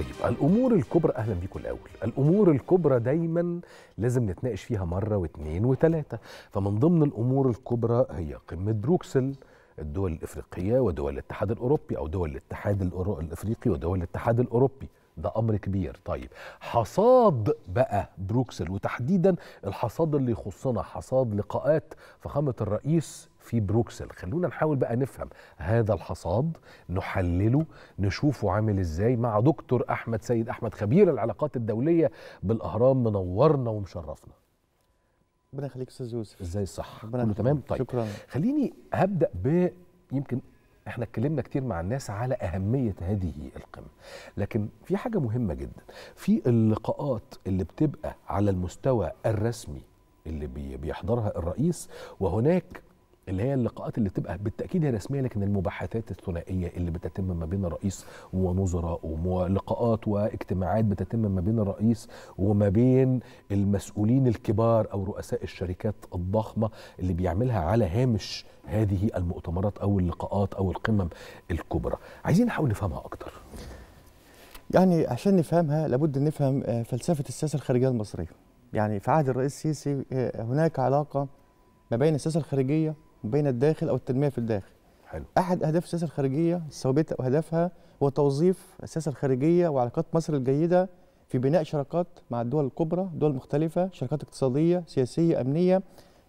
طيب الامور الكبرى اهلا بيكم الاول الامور الكبرى دايما لازم نتناقش فيها مره واثنين وثلاثه فمن ضمن الامور الكبرى هي قمه بروكسل الدول الافريقيه ودول الاتحاد الاوروبي او دول الاتحاد الافريقي ودول الاتحاد الاوروبي ده امر كبير طيب حصاد بقى بروكسل وتحديدا الحصاد اللي يخصنا حصاد لقاءات فخامه الرئيس في بروكسل خلونا نحاول بقى نفهم هذا الحصاد نحلله نشوفه عامل ازاي مع دكتور احمد سيد احمد خبير العلاقات الدوليه بالاهرام منورنا ومشرفنا ربنا يخليك استاذ يوسف ازاي صح كله تمام طيب شكرا خليني هبدا ب يمكن احنا اتكلمنا كتير مع الناس على اهميه هذه القمه لكن في حاجه مهمه جدا في اللقاءات اللي بتبقى على المستوى الرسمي اللي بيحضرها الرئيس وهناك اللي هي اللقاءات اللي بتبقى بالتاكيد هي رسميه لكن المباحثات الثنائيه اللي بتتم ما بين الرئيس ونظراء ولقاءات واجتماعات بتتم ما بين الرئيس وما بين المسؤولين الكبار او رؤساء الشركات الضخمه اللي بيعملها على هامش هذه المؤتمرات او اللقاءات او القمم الكبرى عايزين نحاول نفهمها اكتر يعني عشان نفهمها لابد نفهم آه، فلسفه السياسه الخارجيه المصريه يعني في عهد الرئيس السيسي آه، هناك علاقه ما بين السياسه الخارجيه بين الداخل او التنميه في الداخل حلو. احد اهداف السياسه الخارجيه السوابئه واهدافها هو توظيف السياسه الخارجيه وعلاقات مصر الجيده في بناء شراكات مع الدول الكبرى دول مختلفه شراكات اقتصاديه سياسيه امنيه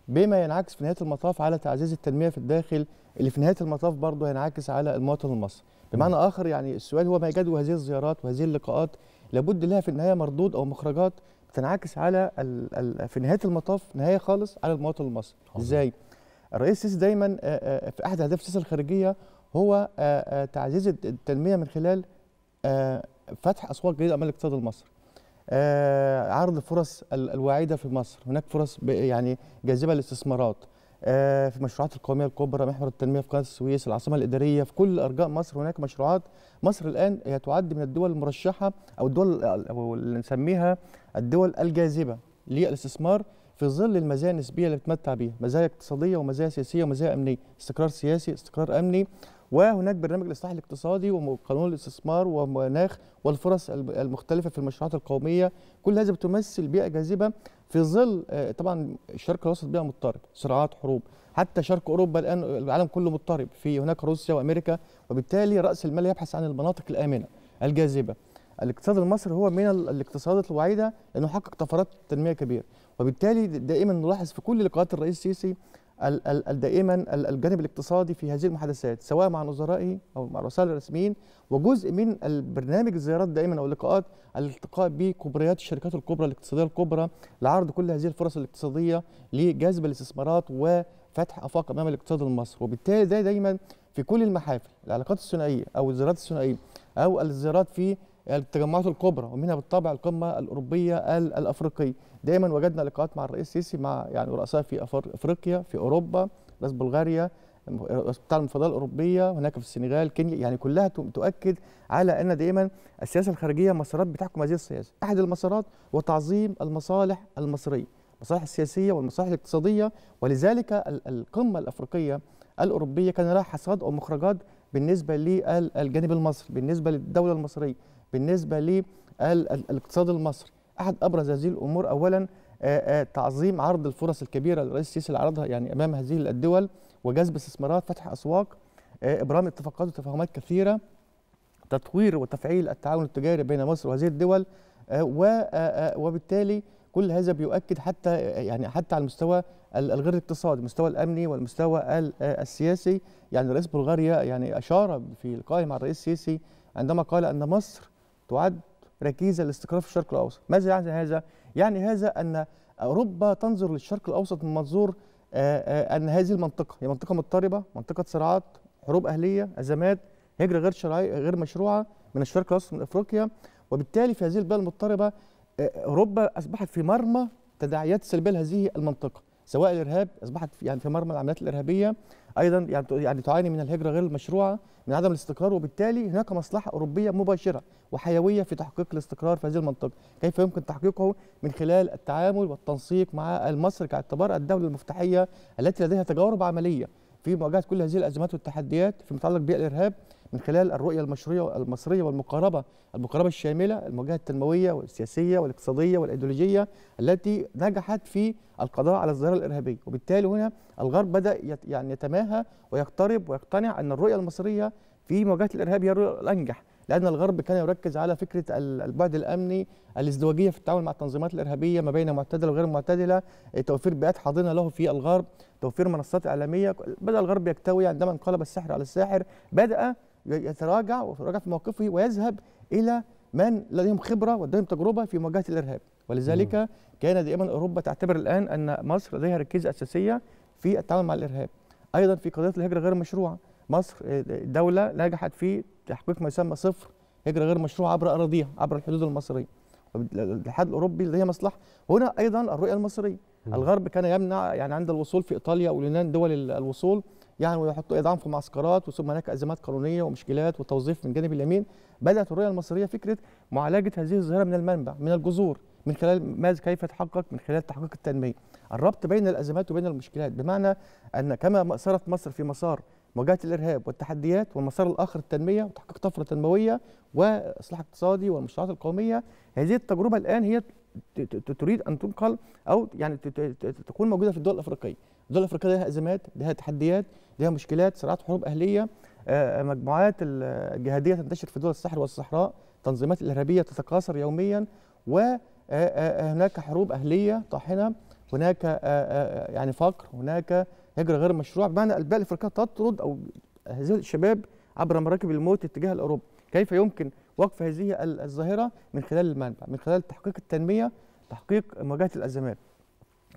بما ينعكس في نهايه المطاف على تعزيز التنميه في الداخل اللي في نهايه المطاف برضه هينعكس على المواطن المصري بمعنى اخر يعني السؤال هو ما يجدو هذه الزيارات وهذه اللقاءات لابد لها في النهايه مردود او مخرجات تنعكس على في نهايه المطاف نهايه خالص على المواطن المصري ازاي الرئيس السيسي دايما آه، آه، في احد اهداف السياسه الخارجيه هو آه، تعزيز التنميه من خلال فتح اسواق جديده امام الاقتصاد المصري عرض الفرص الواعده في مصر هناك فرص يعني جاذبه للاستثمارات في مشروعات القوميه الكبرى محور التنميه في قناه السويس العاصمه الاداريه في كل ارجاء مصر هناك مشروعات مصر الان هي تعد من الدول المرشحه او الدول اللي نسميها الدول الجاذبه للاستثمار في ظل المزايا النسبيه اللي بتمتع بيها مزايا اقتصاديه ومزايا سياسيه ومزايا امنيه استقرار سياسي استقرار امني وهناك برنامج الاصلاح الاقتصادي وقانون الاستثمار ومناخ والفرص المختلفه في المشروعات القوميه كل هذا بتمثل بيئه جاذبه في ظل آه، طبعا الشرق الاوسط بيئه مضطرب صراعات حروب حتى شرق اوروبا الان العالم كله مضطرب في هناك روسيا وامريكا وبالتالي راس المال يبحث عن المناطق الامنه الجاذبه الاقتصاد المصري هو من الاقتصادات الوعيده انه حقق طفرات تنميه كبيره وبالتالي دائما نلاحظ في كل لقاءات الرئيس السيسي دائما الجانب الاقتصادي في هذه المحادثات سواء مع نظرائه او مع الرسائل الرسميين وجزء من البرنامج الزيارات دائما او اللقاءات الالتقاء بكبريات الشركات الكبرى الاقتصاديه الكبرى لعرض كل هذه الفرص الاقتصاديه لجذب الاستثمارات وفتح افاق امام الاقتصاد المصري وبالتالي ده دايما في كل المحافل العلاقات الثنائيه او الزيارات الثنائيه او الزيارات في التجمعات الكبرى ومنها بالطبع القمه الاوروبيه الافريقيه دائما وجدنا لقاءات مع الرئيس السيسي مع يعني رؤساء في افريقيا في اوروبا رئيس بلغاريا بتاع المفاوضات الاوروبيه هناك في السنغال كينيا يعني كلها تؤكد على ان دائما السياسه الخارجيه مسارات بتحكم هذه السياسه احد المسارات هو تعظيم المصالح المصريه المصالح السياسيه والمصالح الاقتصاديه ولذلك القمه الافريقيه الاوروبيه كان لها حصاد او مخرجات بالنسبه للجانب المصري بالنسبه للدوله المصريه بالنسبه للاقتصاد المصري احد ابرز هذه الامور اولا تعظيم عرض الفرص الكبيره للرئيس السيسي اللي عرضها يعني امام هذه الدول وجذب استثمارات فتح اسواق ابرام اتفاقات وتفاهمات كثيره تطوير وتفعيل التعاون التجاري بين مصر وهذه الدول وبالتالي كل هذا بيؤكد حتى يعني حتى على المستوى الغير الاقتصادي المستوى الامني والمستوى السياسي يعني رئيس بلغاريا يعني اشار في لقائه مع الرئيس السيسي عندما قال ان مصر تعد ركيزة للاستقرار في الشرق الأوسط ماذا يعني هذا؟ يعني هذا أن أوروبا تنظر للشرق الأوسط من منظور آه، آه، أن هذه المنطقة هي منطقة مضطربة منطقة صراعات حروب أهلية أزمات هجرة غير شرعية غير مشروعة من الشرق الأوسط من أفريقيا وبالتالي في هذه البلاد المضطربة آه، أوروبا أصبحت في مرمى تداعيات سلبية لهذه المنطقة سواء الارهاب اصبحت يعني في مرمى العمليات الارهابيه ايضا يعني يعني تعاني من الهجره غير المشروعه من عدم الاستقرار وبالتالي هناك مصلحه اوروبيه مباشره وحيويه في تحقيق الاستقرار في هذه المنطقه كيف يمكن تحقيقه من خلال التعامل والتنسيق مع مصر كاعتبار الدوله المفتاحيه التي لديها تجارب عمليه في مواجهه كل هذه الازمات والتحديات فيما يتعلق بالارهاب من خلال الرؤيه المشروعيه المصريه والمقاربه المقاربه الشامله المواجهه التنمويه والسياسيه والاقتصاديه والايديولوجيه التي نجحت في القضاء على الظاهره الارهابيه وبالتالي هنا الغرب بدا يعني يتماهى ويقترب ويقتنع ان الرؤيه المصريه في مواجهه الارهاب هي الرؤيه الانجح لأن الغرب كان يركز على فكرة البعد الأمني الازدواجية في التعامل مع التنظيمات الإرهابية ما بين معتدلة وغير معتدلة إيه، توفير بيئات حاضنة له في الغرب توفير منصات إعلامية بدأ الغرب يكتوي عندما انقلب السحر على الساحر بدأ يتراجع ويتراجع في موقفه ويذهب إلى من لديهم خبرة ولديهم تجربة في مواجهة الإرهاب ولذلك كان دائما أوروبا تعتبر الآن أن مصر لديها ركيزة أساسية في التعامل مع الإرهاب أيضا في قضية الهجرة غير المشروعه مصر إيه، دولة نجحت في تحقيق ما يسمى صفر هجرة غير مشروعة عبر أراضيها عبر الحدود المصرية الاتحاد الأوروبي اللي هي مصلحة هنا أيضا الرؤية المصرية الغرب كان يمنع يعني عند الوصول في إيطاليا واليونان دول الوصول يعني ويحطوا يدعم في معسكرات وثم هناك أزمات قانونية ومشكلات وتوظيف من جانب اليمين بدأت الرؤية المصرية فكرة معالجة هذه الظاهرة من المنبع من الجذور من خلال ماذا كيف يتحقق من خلال تحقيق التنمية الربط بين الأزمات وبين المشكلات بمعنى أن كما سارت مصر في مسار مواجهه الارهاب والتحديات والمسار الاخر التنميه وتحقيق طفره تنمويه واصلاح اقتصادي والمشروعات القوميه هذه التجربه الان هي تريد ان تنقل او يعني تكون موجوده في الدول الافريقيه الدول الافريقيه لها ازمات لها تحديات لها مشكلات صراعات حروب اهليه آه، آه، مجموعات الجهاديه تنتشر في دول الساحل والصحراء تنظيمات الارهابيه تتكاثر يوميا وهناك آه، حروب اهليه طاحنه هناك آه، آه، آه، يعني فقر هناك هجرة غير مشروع بمعنى الباقي الافريقيه تطرد أو هذه الشباب عبر مراكب الموت اتجاه الأوروبا كيف يمكن وقف هذه الظاهرة من خلال المنبع من خلال تحقيق التنمية تحقيق مواجهة الأزمات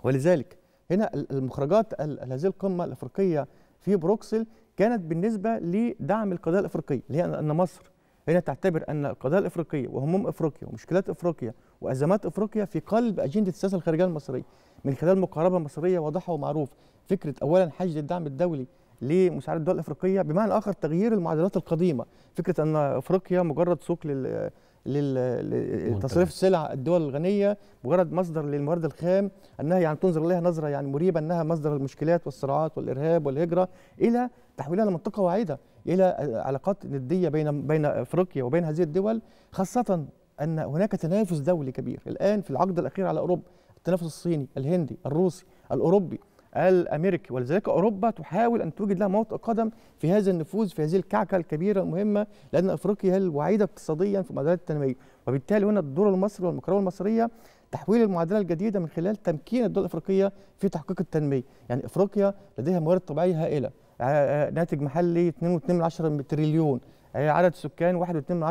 ولذلك هنا المخرجات هذه القمة الأفريقية في بروكسل كانت بالنسبة لدعم القضايا الأفريقية اللي هي أن مصر هي تعتبر أن القضايا الإفريقية وهموم إفريقيا ومشكلات إفريقيا وأزمات إفريقيا في قلب أجندة السياسة الخارجية المصرية من خلال مقاربة مصرية واضحة ومعروفة فكرة أولا حشد الدعم الدولي لمساعدة الدول الإفريقية بمعنى آخر تغيير المعادلات القديمة فكرة أن إفريقيا مجرد سوق لل لتصريف السلع الدول الغنيه مجرد مصدر للموارد الخام انها يعني تنظر اليها نظره يعني مريبه انها مصدر المشكلات والصراعات والارهاب والهجره الى تحويلها لمنطقه واعده الى علاقات نديه بين بين افريقيا وبين هذه الدول خاصه ان هناك تنافس دولي كبير الان في العقد الاخير على اوروبا التنافس الصيني الهندي الروسي الاوروبي الامريكي ولذلك اوروبا تحاول ان توجد لها موطئ قدم في هذا النفوذ في هذه الكعكه الكبيره المهمه لان افريقيا هي الوعيده اقتصاديا في المعادلات التنميه وبالتالي هنا الدور المصري والمكرونه المصريه تحويل المعادله الجديده من خلال تمكين الدول الافريقيه في تحقيق التنميه يعني افريقيا لديها موارد طبيعيه هائله آه، آه، ناتج محلي 2.2 تريليون آه، عدد سكان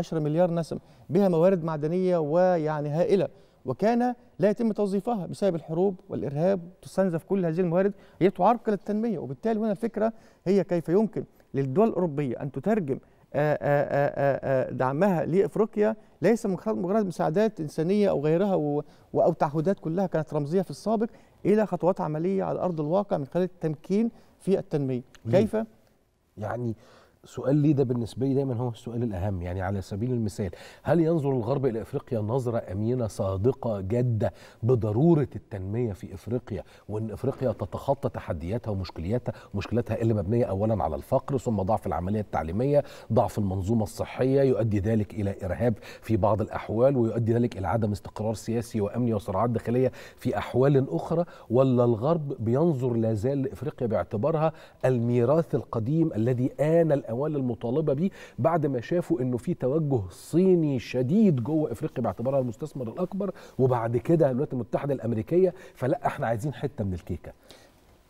1.2 مليار نسمه بها موارد معدنيه ويعني هائله وكان لا يتم توظيفها بسبب الحروب والارهاب تستنزف كل هذه الموارد هي تعرقل التنميه وبالتالي هنا الفكره هي كيف يمكن للدول الاوروبيه ان تترجم آآ آآ آآ دعمها لافريقيا ليس مجرد مساعدات انسانيه او غيرها او تعهدات كلها كانت رمزيه في السابق الى خطوات عمليه على ارض الواقع من خلال التمكين في التنميه كيف يعني سؤال لي ده بالنسبه لي دايما هو السؤال الاهم يعني على سبيل المثال هل ينظر الغرب الى افريقيا نظره امينه صادقه جاده بضروره التنميه في افريقيا وان افريقيا تتخطى تحدياتها ومشكلاتها مشكلاتها اللي مبنيه اولا على الفقر ثم ضعف العمليه التعليميه ضعف المنظومه الصحيه يؤدي ذلك الى ارهاب في بعض الاحوال ويؤدي ذلك الى عدم استقرار سياسي وامني وصراعات داخليه في احوال اخرى ولا الغرب بينظر لازال لافريقيا باعتبارها الميراث القديم الذي ان الاوان المطالبه بيه بعد ما شافوا انه في توجه صيني شديد جوه افريقيا باعتبارها المستثمر الاكبر وبعد كده الولايات المتحده الامريكيه فلا احنا عايزين حته من الكيكه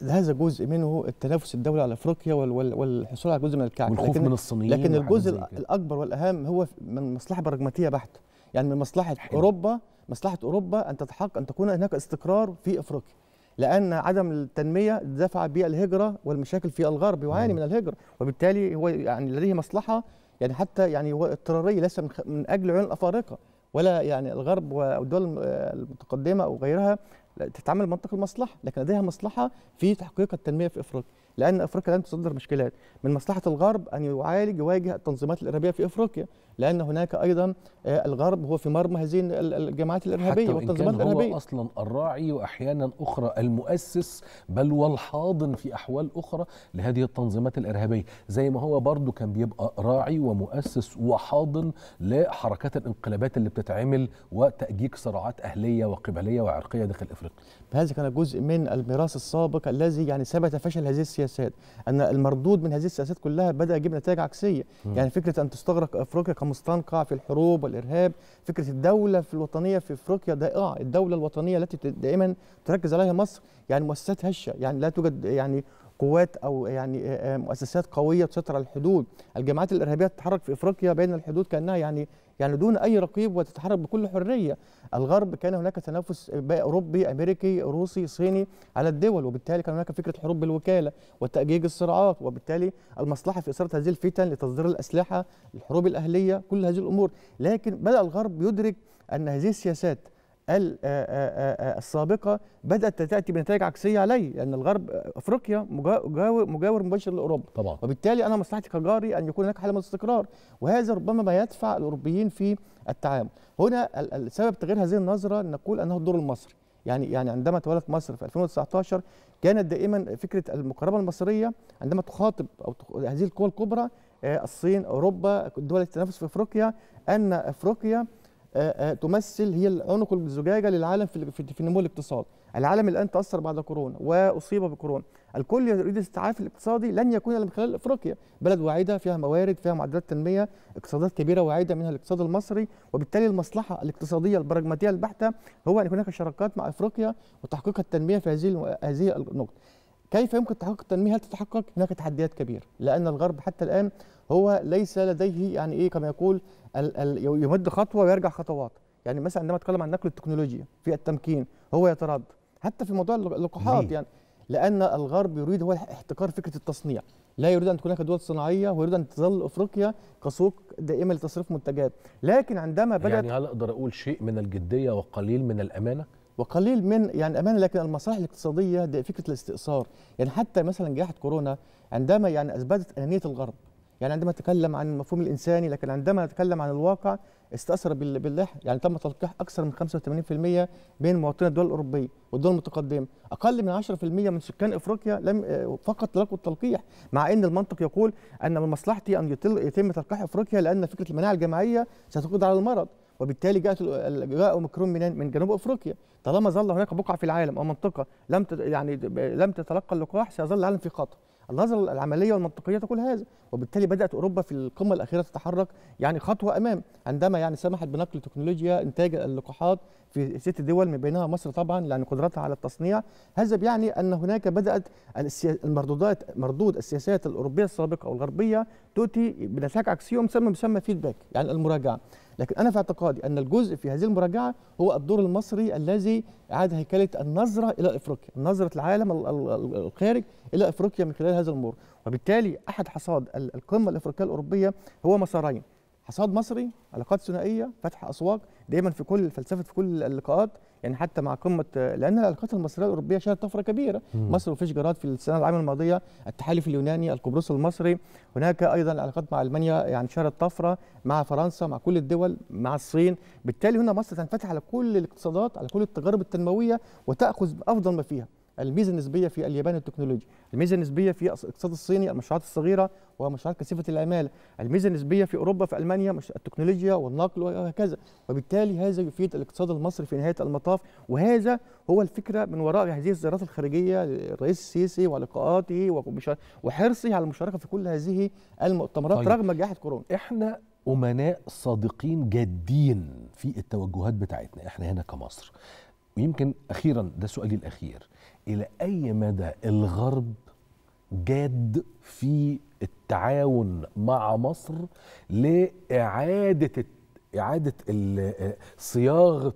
هذا جزء منه التنافس الدولي على افريقيا والحصول على جزء من الكعك والخوف لكن من الصينيين لكن الجزء الاكبر والاهم هو من مصلحه براجماتيه بحته يعني من مصلحه حلو. اوروبا مصلحه اوروبا ان تتحقق ان تكون هناك استقرار في افريقيا لأن عدم التنمية دفع بالهجرة والمشاكل في الغرب يعاني نعم. من الهجرة وبالتالي هو يعني لديه مصلحة يعني حتى يعني هو اضطرارية ليس من أجل عيون الأفارقة ولا يعني الغرب والدول المتقدمة أو غيرها تتعامل بمنطق المصلحة لكن لديها مصلحة في تحقيق التنمية في أفريقيا لأن أفريقيا لن تصدر مشكلات من مصلحة الغرب أن يعالج يواجه التنظيمات الإرهابية في أفريقيا لان هناك ايضا آه، الغرب هو في مرمى هذه الجماعات الارهابيه حتى والتنظيمات الارهابيه هو اصلا الراعي واحيانا اخرى المؤسس بل والحاضن في احوال اخرى لهذه التنظيمات الارهابيه زي ما هو برضه كان بيبقى راعي ومؤسس وحاضن لحركات الانقلابات اللي بتتعمل وتاجيج صراعات اهليه وقبليه وعرقيه داخل افريقيا هذا كان جزء من الميراث السابق الذي يعني ثبت فشل هذه السياسات ان المردود من هذه السياسات كلها بدا يجيب نتائج عكسيه يعني فكره ان تستغرق افريقيا كمستنقع في الحروب والارهاب فكره الدوله في الوطنيه في افريقيا ضائعه الدوله الوطنيه التي دائما تركز عليها مصر يعني مؤسسات هشه يعني لا توجد يعني قوات او يعني آه، آه، مؤسسات قويه تسيطر على الحدود الجماعات الارهابيه تتحرك في افريقيا بين الحدود كانها يعني يعني دون اي رقيب وتتحرك بكل حريه الغرب كان هناك تنافس اوروبي امريكي روسي صيني على الدول وبالتالي كان هناك فكره حروب بالوكاله وتاجيج الصراعات وبالتالي المصلحه في اثاره هذه الفتن لتصدير الاسلحه الحروب الاهليه كل هذه الامور لكن بدا الغرب يدرك ان هذه السياسات السابقه بدات تاتي بنتائج عكسيه علي لان الغرب افريقيا مجاور مباشر لاوروبا طبعا وبالتالي انا مصلحتي كجاري ان يكون هناك حاله من الاستقرار وهذا ربما ما يدفع الاوروبيين في التعامل هنا السبب تغيير هذه النظره نقول انه الدور المصري يعني يعني عندما تولت مصر في 2019 كانت دائما فكره المقاربه المصريه عندما تخاطب او هذه القوى الكبرى آه، الصين اوروبا الدول التنافس في افريقيا ان افريقيا آه، آه، تمثل هي عنق الزجاجه للعالم في نمو الاقتصاد العالم الان تاثر بعد كورونا واصيب بكورونا الكل يريد الاستيعاب الاقتصادي لن يكون الا من خلال افريقيا بلد واعده فيها موارد فيها معدلات تنميه اقتصادات كبيره واعده منها الاقتصاد المصري وبالتالي المصلحه الاقتصاديه البراجماتيه البحته هو ان هناك شراكات مع افريقيا وتحقيق التنميه في هذه هذه النقطه كيف يمكن تحقيق التنميه هل تتحقق هناك تحديات كبيره لان الغرب حتى الان هو ليس لديه يعني ايه كما يقول ال ال يمد خطوه ويرجع خطوات يعني مثلا عندما اتكلم عن نقل التكنولوجيا في التمكين هو يترد حتى في موضوع اللقاحات يعني لان الغرب يريد هو احتكار فكره التصنيع لا يريد ان تكون هناك دول صناعيه ويريد ان تظل افريقيا كسوق دائمه لتصريف منتجات لكن عندما بدات يعني هل اقدر اقول شيء من الجديه وقليل من الامانه وقليل من يعني امانه لكن المصالح الاقتصاديه دي فكره الاستئثار يعني حتى مثلا جائحه كورونا عندما يعني اثبتت انانيه الغرب يعني عندما تكلم عن المفهوم الانساني لكن عندما نتكلم عن الواقع استاثر باللحيه يعني تم تلقيح اكثر من 85% بين مواطني الدول الاوروبيه والدول المتقدمه اقل من 10% من سكان افريقيا لم فقط تلقوا التلقيح مع ان المنطق يقول ان من مصلحتي ان يتم تلقيح افريقيا لان فكره المناعه الجماعيه ستقضي على المرض وبالتالي جاءت جاء اوميكرون من من جنوب افريقيا طالما ظل هناك بقعه في العالم او منطقه لم يعني لم تتلقى اللقاح سيظل العالم في خطر النظرة العملية والمنطقية تقول هذا وبالتالي بدأت أوروبا في القمة الأخيرة تتحرك يعني خطوة أمام عندما يعني سمحت بنقل تكنولوجيا إنتاج اللقاحات في ست دول من بينها مصر طبعا لأن قدرتها على التصنيع هذا بيعني أن هناك بدأت المردودات مردود السياسات الأوروبية السابقة أو الغربية تؤتي بنتائج عكسيه مسمى مسمى فيدباك يعني المراجعه لكن انا في اعتقادي ان الجزء في هذه المراجعه هو الدور المصري الذي اعاد هيكله النظره الى افريقيا نظره العالم الخارج الى افريقيا من خلال هذا المر وبالتالي احد حصاد القمه الافريقيه الاوروبيه هو مسارين حصاد مصري علاقات ثنائيه فتح اسواق دايما في كل فلسفه في كل اللقاءات يعني حتى مع قمه لان العلاقات المصريه الاوروبيه شهدت طفره كبيره مم. مصر جراد في السنه العام الماضيه التحالف اليوناني القبرص المصري هناك ايضا العلاقات مع المانيا يعني شهدت طفره مع فرنسا مع كل الدول مع الصين بالتالي هنا مصر تنفتح على كل الاقتصادات على كل التجارب التنمويه وتاخذ افضل ما فيها الميزه النسبيه في اليابان التكنولوجيا، الميزه النسبيه في الاقتصاد الصيني المشروعات الصغيره ومشروعات كثيفه العماله، الميزه النسبيه في اوروبا في المانيا التكنولوجيا والنقل وهكذا، وبالتالي هذا يفيد الاقتصاد المصري في نهايه المطاف وهذا هو الفكره من وراء هذه الزيارات الخارجيه للرئيس السيسي ولقاءاته وحرصه على المشاركه في كل هذه المؤتمرات طيب. رغم جائحه كورونا. احنا امناء صادقين جادين في التوجهات بتاعتنا احنا هنا كمصر. ويمكن اخيرا ده سؤالي الاخير الى اي مدى الغرب جاد في التعاون مع مصر لاعاده اعاده آه، صياغه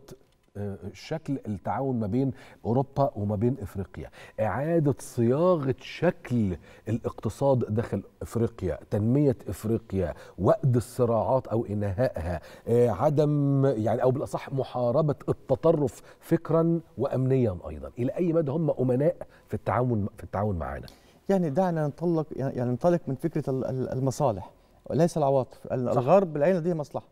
آه، شكل التعاون ما بين اوروبا وما بين افريقيا اعاده صياغه شكل الاقتصاد داخل افريقيا تنميه افريقيا وقد الصراعات او انهائها آه، عدم يعني او بالاصح محاربه التطرف فكرا وامنيا ايضا الى اي مدى هم امناء في التعاون في التعاون معنا يعني دعنا ننطلق يعني ننطلق من فكره المصالح وليس العواطف الغرب العين لديه مصلحه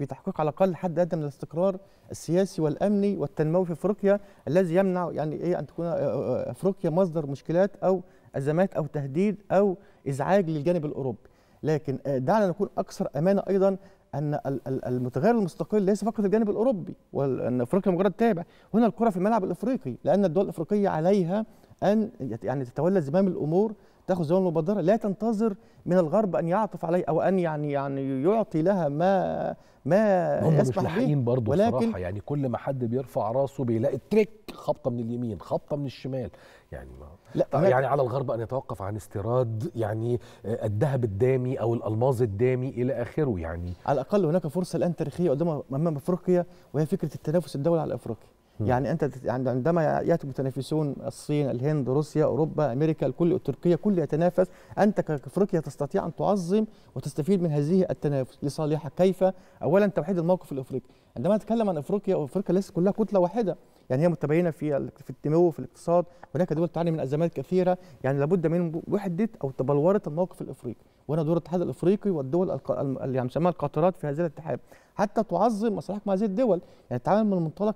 في تحقيق على الاقل حد ادنى من الاستقرار السياسي والامني والتنموي في افريقيا الذي يمنع يعني ايه ان تكون آه، آه، آه، افريقيا مصدر مشكلات او ازمات او تهديد او ازعاج للجانب الاوروبي لكن دعنا نكون اكثر امانه ايضا ان المتغير المستقل ليس فقط الجانب الاوروبي وان افريقيا مجرد تابع هنا الكره في الملعب الافريقي لان الدول الافريقيه عليها ان يعني تتولى زمام الامور تاخذ زمام المبادره لا تنتظر من الغرب ان يعطف عليه او ان يعني يعني يعطي لها ما ما هم مش لاحقين برضه الصراحه يعني كل ما حد بيرفع راسه بيلاقي تريك خبطه من اليمين خبطه من الشمال يعني ما لا طيب، يعني على الغرب ان يتوقف عن استيراد يعني آه، الذهب الدامي او الالماز الدامي الى اخره يعني على الاقل هناك فرصه الان تاريخيه قدام امام افريقيا وهي فكره التنافس الدولي على افريقيا يعني انت يعني عندما ياتي متنافسون الصين الهند روسيا اوروبا امريكا الكل تركيا كل يتنافس انت كافريقيا تستطيع ان تعظم وتستفيد من هذه التنافس لصالحك كيف اولا توحيد الموقف الافريقي عندما نتكلم عن افريقيا افريقيا ليست كلها كتله واحده يعني هي متباينه في في النمو في الاقتصاد هناك دول تعاني من ازمات كثيره يعني لابد من وحده او تبلوره الموقف الافريقي وهنا دور الاتحاد الافريقي والدول اللي يعني نسميها القاطرات في هذا الاتحاد حتى تعظم مصالحك مع هذه الدول يعني التعامل من منطلق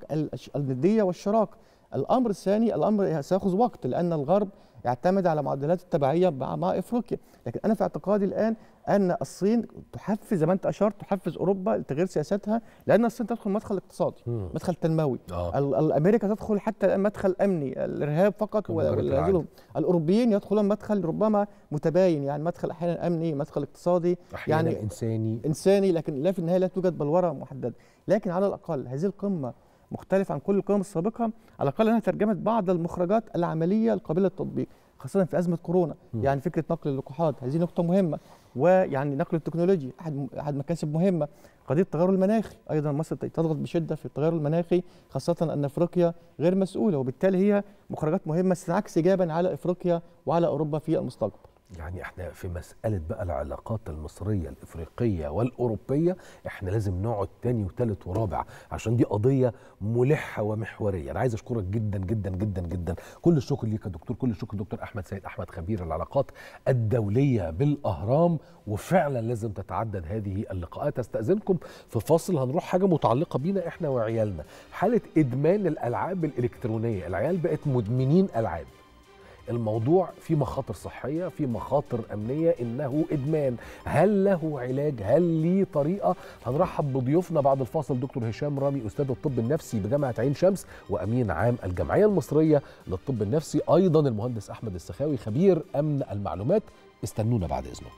النديه والشراكه الامر الثاني الامر سياخذ وقت لان الغرب يعتمد على معدلات التبعيه مع افريقيا لكن انا في اعتقادي الان ان الصين تحفز زي ما انت اشرت تحفز اوروبا لتغيير سياستها لان الصين تدخل مدخل اقتصادي مدخل تنموي آه. امريكا تدخل حتى الان مدخل امني الارهاب فقط الاوروبيين يدخلون مدخل ربما متباين يعني مدخل احيانا امني مدخل اقتصادي أحيانا يعني انساني انساني لكن لا في النهايه لا توجد بلوره محدده لكن على الاقل هذه القمه مختلف عن كل القيم السابقه على الاقل انها ترجمت بعض المخرجات العمليه القابله للتطبيق خاصه في ازمه كورونا م. يعني فكره نقل اللقاحات هذه نقطه مهمه ويعني نقل التكنولوجيا احد احد مكاسب مهمه قضيه التغير المناخي ايضا مصر تضغط بشده في التغير المناخي خاصه ان افريقيا غير مسؤوله وبالتالي هي مخرجات مهمه ستنعكس ايجابا على افريقيا وعلى اوروبا في المستقبل يعني احنا في مسألة بقى العلاقات المصرية الإفريقية والأوروبية احنا لازم نقعد تاني وتالت ورابع عشان دي قضية ملحة ومحورية أنا عايز أشكرك جدا جدا جدا جدا كل الشكر ليك يا دكتور كل الشكر دكتور أحمد سيد أحمد خبير العلاقات الدولية بالأهرام وفعلا لازم تتعدد هذه اللقاءات أستأذنكم في فاصل هنروح حاجة متعلقة بينا احنا وعيالنا حالة إدمان الألعاب الإلكترونية العيال بقت مدمنين ألعاب الموضوع في مخاطر صحية في مخاطر أمنية إنه إدمان هل له علاج هل لي طريقة هنرحب بضيوفنا بعد الفاصل دكتور هشام رامي أستاذ الطب النفسي بجامعة عين شمس وأمين عام الجمعية المصرية للطب النفسي أيضا المهندس أحمد السخاوي خبير أمن المعلومات استنونا بعد إذنكم